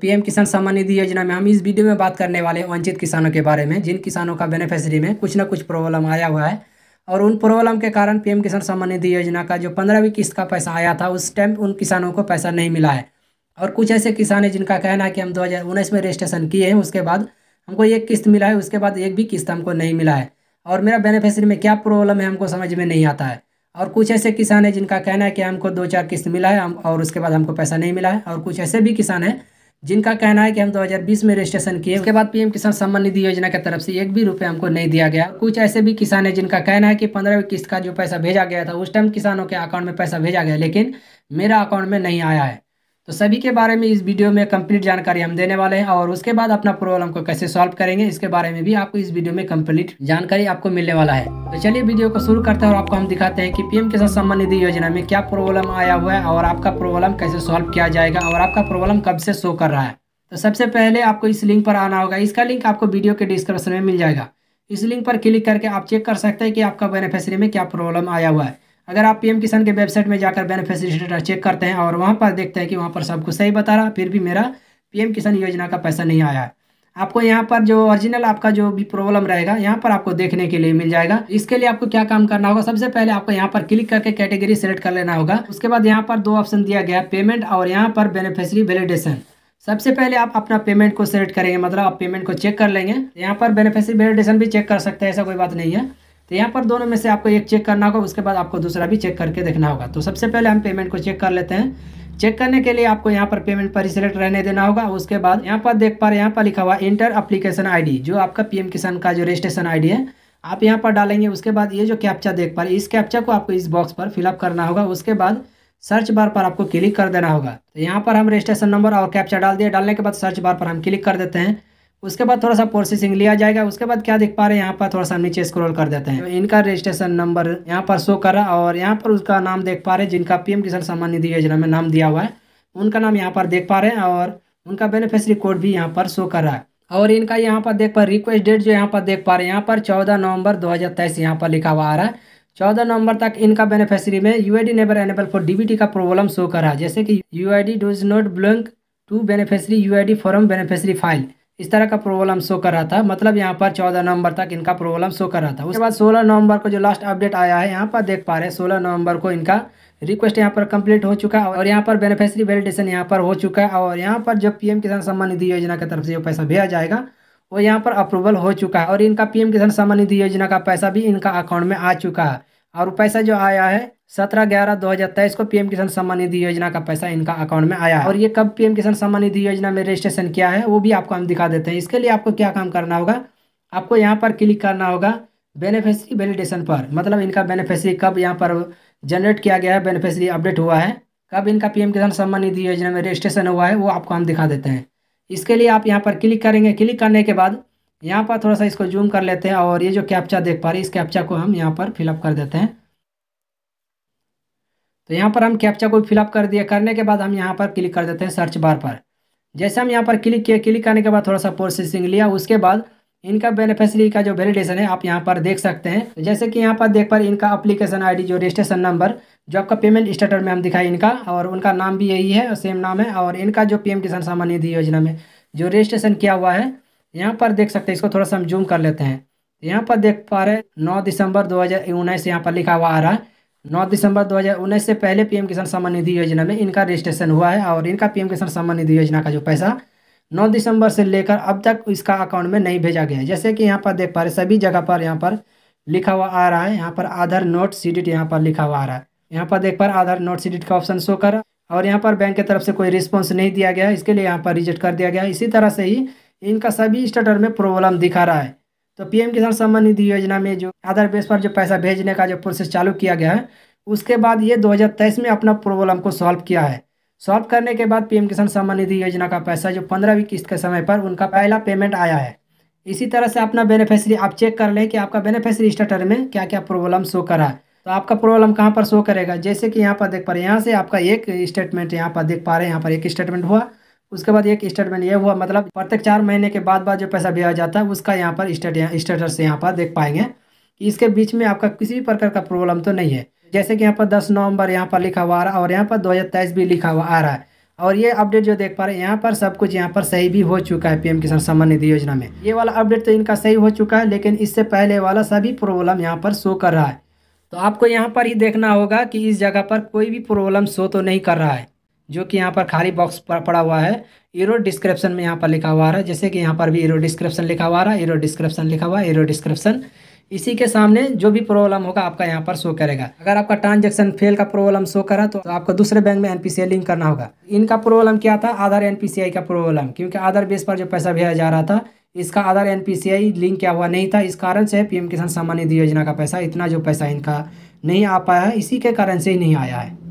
PM किसान सम्मान निधि योजना में हम इस वीडियो में बात करने वाले वंचित किसानों के बारे में जिन किसानों का बेनिफिशरी में कुछ ना कुछ प्रॉब्लम आया हुआ है और उन प्रॉब्लम के कारण पीएम किसान सम्मान निधि योजना का जो पंद्रहवीं किस्त का पैसा आया था उस टाइम उन किसानों को पैसा नहीं मिला है और कुछ ऐसे किसान हैं जिनका कहना है कि हम दो में रजिस्ट्रेशन किए हैं उसके बाद हमको एक किस्त मिला है उसके बाद एक भी किस्त हमको नहीं मिला है और मेरा बेनिफिशरी में क्या प्रॉब्लम है हमको समझ में नहीं आता है और कुछ ऐसे किसान हैं जिनका कहना है कि हमको दो चार किस्त मिला है और उसके बाद हमको पैसा नहीं मिला है और कुछ ऐसे भी किसान हैं जिनका कहना है कि हम 2020 में रजिस्ट्रेशन किए उसके बाद पीएम किसान सम्मान निधि योजना की तरफ से एक भी रुपये हमको नहीं दिया गया कुछ ऐसे भी किसान हैं जिनका कहना है कि पंद्रहवीं किस्त का जो पैसा भेजा गया था उस टाइम किसानों के अकाउंट में पैसा भेजा गया लेकिन मेरा अकाउंट में नहीं आया है तो सभी के बारे में इस वीडियो में कंप्लीट जानकारी हम देने वाले हैं और उसके बाद अपना प्रॉब्लम को कैसे सॉल्व करेंगे इसके बारे में भी आपको इस वीडियो में कंप्लीट जानकारी आपको मिलने वाला है तो चलिए वीडियो को शुरू करते हैं और आपको हम दिखाते हैं कि पीएम किसान सम्मान निधि योजना में क्या प्रॉब्लम आया हुआ है और आपका प्रॉब्लम कैसे सॉल्व किया जाएगा और आपका प्रॉब्लम कब से शो कर रहा है तो सबसे पहले आपको इस लिंक पर आना होगा इसका लिंक आपको वीडियो के डिस्क्रिप्शन में मिल जाएगा इस लिंक पर क्लिक करके आप चेक कर सकते हैं कि आपका बेनिफिशरी में क्या प्रॉब्लम आया हुआ है अगर आप पीएम किसान के वेबसाइट में जाकर बेनिफिशरी डेटा चेक करते हैं और वहाँ पर देखते हैं कि वहाँ पर सब कुछ सही बता रहा फिर भी मेरा पीएम किसान योजना का पैसा नहीं आया आपको यहाँ पर जो ओरिजिनल आपका जो भी प्रॉब्लम रहेगा यहाँ पर आपको देखने के लिए मिल जाएगा इसके लिए आपको क्या काम करना होगा सबसे पहले आपको यहाँ पर क्लिक करके कैटेगरी सेलेक्ट कर लेना होगा उसके बाद यहाँ पर दो ऑप्शन दिया गया पेमेंट और यहाँ पर बेनिफिशरी वेलिडेशन सबसे पहले आप अपना पेमेंट को सेलेक्ट करेंगे मतलब आप पेमेंट को चेक कर लेंगे यहाँ पर बेनिफिशरी वेलिडेशन भी चेक कर सकते हैं ऐसा कोई बात नहीं है तो यहाँ पर दोनों में से आपको एक चेक करना होगा उसके बाद आपको दूसरा भी चेक करके देखना होगा तो सबसे पहले हम पेमेंट को चेक कर लेते हैं चेक करने के लिए आपको यहाँ पर पेमेंट पर सिलेक्ट रहने देना होगा उसके बाद यहाँ पर देख पा रहे यहाँ पर लिखा हुआ इंटर अप्लीकेशन आई जो आपका पी किसान का जो रजिस्ट्रेशन आई है आप यहाँ पर डालेंगे उसके बाद ये जो कैप्चा देख पा रहे इस कैप्चा को आपको इस बॉक्स पर फिलअप करना होगा उसके बाद सर्च बार पर आपको क्लिक कर देना होगा तो यहाँ पर हम रजिस्ट्रेशन नंबर और कैप्चा डाल दिया डालने के बाद सर्च बार पर हम क्लिक कर देते हैं उसके बाद थोड़ा सा प्रोसेसिंग लिया जाएगा उसके बाद क्या देख पा रहे हैं यहाँ पर थोड़ा सा नीचे स्क्रॉल कर देते हैं तो इनका रजिस्ट्रेशन नंबर यहाँ पर शो करा और यहाँ पर उसका नाम देख पा रहे हैं जिनका पीएम किसान सम्मान निधि योजना में नाम दिया हुआ है उनका नाम यहाँ पर देख पा रहे हैं और उनका बेनिफिशरी कोड भी यहाँ पर शो कर रहा है और इनका यहाँ पर देख पा रिक्वेस्ट डेट जो यहाँ पर देख पा रहे हैं यहाँ पर चौदह नवंबर दो हज़ार यहाँ पर लिखा हुआ आ रहा है चौदह नवंबर तक इनका बेनिफिशरी में U I D never enable for T का प्रॉब्लम शो कर रहा है जैसे कि U I D does not belong to beneficiary U I D from beneficiary file इस तरह का प्रॉब्लम शो कर रहा था मतलब यहाँ पर चौदह नवंबर तक इनका प्रॉब्लम शो कर रहा था उसके बाद सोलह नवंबर को जो लास्ट अपडेट आया है यहाँ पर देख पा रहे हैं सोलह नवंबर को इनका रिक्वेस्ट यहाँ पर कंप्लीट हो चुका है और यहाँ पर बेनिफिशरी वेलिडेशन यहाँ पर हो चुका है और यहाँ पर जो पीएम किसान सम्मान निधि योजना की तरफ से जो पैसा भेजा जाएगा वो यहाँ पर अप्रूवल हो चुका है और इनका पीएम किसान सम्मान निधि योजना का पैसा भी इनका अकाउंट में आ चुका है और पैसा जो आया है सत्रह ग्यारह दो हजार तेईस को पीएम किसान सम्मान निधि योजना का पैसा इनका अकाउंट में आया है और ये कब पीएम किसान सम्मान निधि योजना में रजिस्ट्रेशन किया है वो भी आपको हम दिखा देते हैं इसके लिए आपको क्या काम करना होगा आपको यहाँ पर क्लिक करना होगा बेनिफिशरी वेलिडेशन पर मतलब इनका बेनिफिशरी कब यहाँ पर जनरेट किया गया है बेनिफिशरी अपडेट हुआ है कब इनका पीएम किसान सम्मान निधि योजना में रजिस्ट्रेशन हुआ है वो आपको हम दिखा देते हैं इसके लिए आप यहाँ पर क्लिक करेंगे क्लिक करने के बाद यहाँ पर थोड़ा सा इसको जूम कर लेते हैं और ये जो कैप्चा देख पा रहे हैं इस कैप्चा को हम यहाँ पर फिलअप कर देते हैं तो यहाँ पर हम कैप्चा को फिलअप कर दिया करने के बाद हम यहाँ पर क्लिक कर देते हैं सर्च बार पर जैसे हम यहाँ पर क्लिक किए क्लिक करने के बाद थोड़ा सा प्रोसेसिंग लिया उसके बाद इनका बेनिफिशरी का जो वेलीडेशन है आप यहाँ पर देख सकते हैं तो जैसे कि यहाँ पर देख पा इनका अप्लीकेशन आई जो रजिस्ट्रेशन नंबर जो आपका पेमेंट स्टेटर में हम दिखाए इनका और उनका नाम भी यही है सेम नाम है और इनका जो एम किसान सामान्य निधि योजना में जो रजिस्ट्रेशन किया हुआ है यहाँ पर देख सकते हैं इसको थोड़ा सा हम जूम कर लेते हैं यहाँ पर देख पा रहे नौ दिसंबर दो हज़ार उन्नीस यहाँ पर लिखा हुआ आ रहा है नौ दिसंबर 2019 से पहले पीएम किसान सम्मान निधि योजना में इनका रजिस्ट्रेशन हुआ है और इनका पीएम किसान सम्मान निधि योजना का जो पैसा नौ दिसंबर से लेकर अब तक इसका अकाउंट में नहीं भेजा गया है जैसे कि यहाँ पर देख पा रहे सभी जगह पर यहाँ पर लिखा हुआ आ रहा है यहाँ पर आधार नोट सीडिट यहाँ पर लिखा हुआ आ रहा है यहाँ पर देख पा रहे आधार नोट सीडिट का ऑप्शन शो कर और यहाँ पर बैंक की तरफ से कोई रिस्पॉन्स नहीं दिया गया इसके लिए यहाँ पर रिजेक्ट कर दिया गया इसी तरह से ही इनका सभी स्टेटर में प्रॉब्लम दिखा रहा है तो पीएम किसान सम्मान निधि योजना में जो आधार बेस पर जो पैसा भेजने का जो प्रोसेस चालू किया गया है उसके बाद ये 2023 में अपना प्रॉब्लम को सॉल्व किया है सॉल्व करने के बाद पीएम किसान सम्मान निधि योजना का पैसा जो पंद्रहवीं किस्त के समय पर उनका पहला पेमेंट आया है इसी तरह से अपना बेनिफिशरी आप चेक कर लें कि आपका बेनिफिशरी स्टेटर में क्या क्या प्रॉब्लम शो करा है तो आपका प्रॉब्लम कहाँ पर शो करेगा जैसे कि यहाँ पर देख पा रहे हैं यहाँ से आपका एक स्टेटमेंट यहाँ पर देख पा रहे हैं यहाँ पर एक स्टेटमेंट हुआ उसके बाद एक स्टेटमेंट यह हुआ मतलब प्रत्येक चार महीने के बाद बाद जो पैसा भेजा जाता है उसका यहाँ पर स्टेट स्टेटस यहाँ पर देख पाएंगे कि इसके बीच में आपका किसी भी प्रकार का प्रॉब्लम तो नहीं है जैसे कि यहाँ पर दस नवंबर यहाँ पर लिखा हुआ आ रहा है और यहाँ पर दो भी लिखा हुआ आ रहा है और ये अपडेट जो देख पा रहे हैं यहाँ पर सब कुछ यहाँ पर सही भी हो चुका है पीएम किसान सम्मान निधि योजना में ये वाला अपडेट तो इनका सही हो चुका है लेकिन इससे पहले वाला सभी प्रॉब्लम यहाँ पर शो कर रहा है तो आपको यहाँ पर ही देखना होगा कि इस जगह पर कोई भी प्रॉब्लम शो तो नहीं कर रहा है जो कि यहाँ पर खाली बॉक्स पर पड़ा हुआ है ईरो डिस्क्रिप्शन में यहाँ पर लिखा हुआ है जैसे कि यहाँ पर भी ईरो डिस्क्रिप्शन लिखा हुआ है ईरो डिस्क्रिप्शन लिखा हुआ है ईरो डिस्क्रिप्शन इसी के सामने जो भी प्रॉब्लम होगा आपका यहाँ पर शो करेगा अगर आपका ट्रांजेक्शन फेल का प्रॉब्लम शो करा तो आपको दूसरे बैंक में एनपीसीआई लिंक करना होगा इनका प्रॉब्लम क्या था आधार एनपीसीआई का प्रॉब्लम क्योंकि आधार बेस पर जो पैसा भेजा जा रहा था इसका आधार एनपीसीआई लिंक क्या हुआ नहीं था इस कारण से पीएम किसान सम्मान निधि योजना का पैसा इतना जो पैसा इनका नहीं आ पाया है इसी के कारण से ही नहीं आया है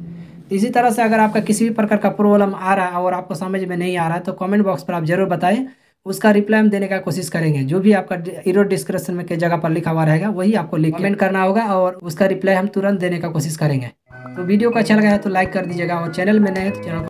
इसी तरह से अगर आपका किसी भी प्रकार का प्रॉब्लम आ रहा है और आपको समझ में नहीं आ रहा है तो कमेंट बॉक्स पर आप ज़रूर बताएं उसका रिप्लाई हम देने का कोशिश करेंगे जो भी आपका इरो डिस्क्रिप्शन में के जगह पर लिखा हुआ रहेगा वही आपको कमेंट करना होगा और उसका रिप्लाई हम तुरंत देने का कोशिश करेंगे तो वीडियो को अच्छा लगा है तो लाइक कर दीजिएगा और चैनल में नए तो चैनल